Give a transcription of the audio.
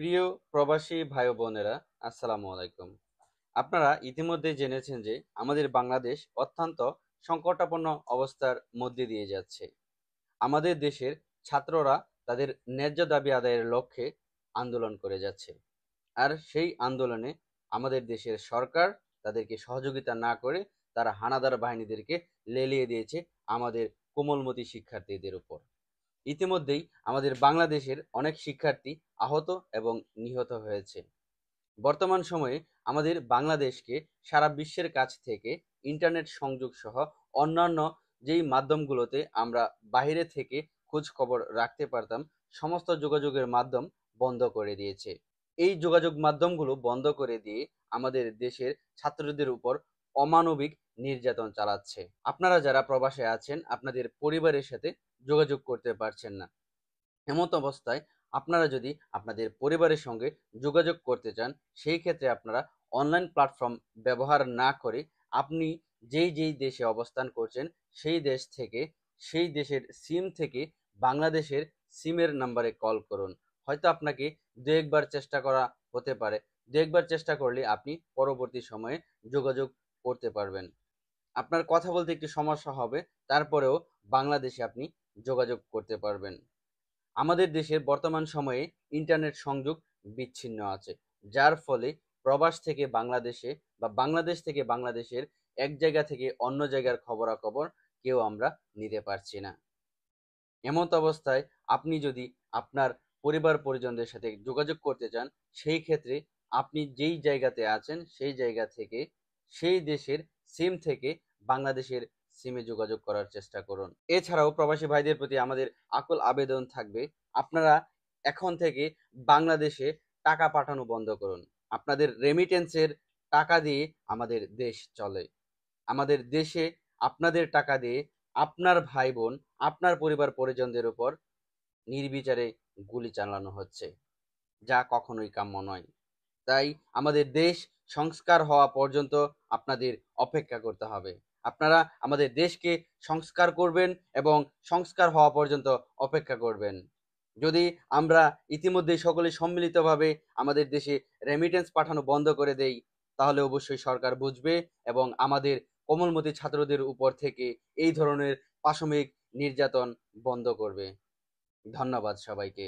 প্রিয় প্রবাসী ভাই বোনেরা আসসালামু আলাইকুম আপনারা ইতিমধ্যে জেনেছেন যে আমাদের বাংলাদেশ অত্যন্ত সংকটাপন্ন অবস্থার মধ্যে দিয়ে যাচ্ছে আমাদের দেশের ছাত্ররা তাদের ন্যায্য দাবি আদায়ের লক্ষ্যে আন্দোলন করে যাচ্ছে আর সেই আন্দোলনে আমাদের দেশের সরকার তাদেরকে সহযোগিতা না করে তারা হানাদার বাহিনীদেরকে লেলিয়ে দিয়েছে আমাদের কোমলমতি শিক্ষার্থীদের উপর ইতিমধ্যেই আমাদের বাংলাদেশের অনেক শিক্ষার্থী আহত এবং নিহত হয়েছে বর্তমান সময়ে আমাদের বাংলাদেশকে সারা বিশ্বের কাছ থেকে ইন্টারনেট সংযোগ সহ অন্যান্য যেই মাধ্যমগুলোতে আমরা বাইরে থেকে খোঁজ খবর রাখতে পারতাম সমস্ত যোগাযোগের মাধ্যম বন্ধ করে দিয়েছে এই যোগাযোগ মাধ্যমগুলো বন্ধ করে দিয়ে আমাদের দেশের ছাত্রদের উপর অমানবিক নির্যাতন চালাচ্ছে আপনারা যারা প্রবাসে আছেন আপনাদের পরিবারের সাথে যোগাযোগ করতে পারছেন না এমত অবস্থায় আপনারা যদি আপনাদের পরিবারের সঙ্গে যোগাযোগ করতে চান সেই ক্ষেত্রে আপনারা অনলাইন প্ল্যাটফর্ম ব্যবহার না করে আপনি যেই যেই দেশে অবস্থান করছেন সেই দেশ থেকে সেই দেশের সিম থেকে বাংলাদেশের সিমের নাম্বারে কল করুন হয়তো আপনাকে দু একবার চেষ্টা করা হতে পারে দু একবার চেষ্টা করলে আপনি পরবর্তী সময়ে যোগাযোগ করতে পারবেন আপনার কথা বলতে একটু সমস্যা হবে তারপরেও বাংলাদেশে আপনি যোগাযোগ করতে পারবেন আমাদের দেশের বর্তমান সময়ে ইন্টারনেট সংযোগ বিচ্ছিন্ন আছে যার ফলে প্রবাস থেকে বাংলাদেশে বা বাংলাদেশ থেকে বাংলাদেশের এক জায়গা থেকে অন্য জায়গার খবরাখবর কেউ আমরা নিতে পারছি না এমন অবস্থায় আপনি যদি আপনার পরিবার পরিজনদের সাথে যোগাযোগ করতে চান সেই ক্ষেত্রে আপনি যেই জায়গাতে আছেন সেই জায়গা থেকে সেই দেশের সিম থেকে বাংলাদেশের সিমে যোগাযোগ করার চেষ্টা করুন এছাড়াও প্রবাসী ভাইদের প্রতি আমাদের আকুল আবেদন থাকবে আপনারা এখন থেকে বাংলাদেশে টাকা পাঠানো বন্ধ করুন আপনাদের রেমিটেন্সের টাকা দিয়ে আমাদের দেশ চলে আমাদের দেশে আপনাদের টাকা দিয়ে আপনার ভাই বোন আপনার পরিবার পরিজনদের উপর নির্বিচারে গুলি চালানো হচ্ছে যা কখনোই কাম্য নয় তাই আমাদের দেশ সংস্কার হওয়া পর্যন্ত আপনাদের অপেক্ষা করতে হবে আপনারা আমাদের দেশকে সংস্কার করবেন এবং সংস্কার হওয়া পর্যন্ত অপেক্ষা করবেন যদি আমরা ইতিমধ্যে সকলে সম্মিলিতভাবে আমাদের দেশে রেমিটেন্স পাঠানো বন্ধ করে দেই তাহলে অবশ্যই সরকার বুঝবে এবং আমাদের কোমলমতি ছাত্রদের উপর থেকে এই ধরনের পাশমিক নির্যাতন বন্ধ করবে ধন্যবাদ সবাইকে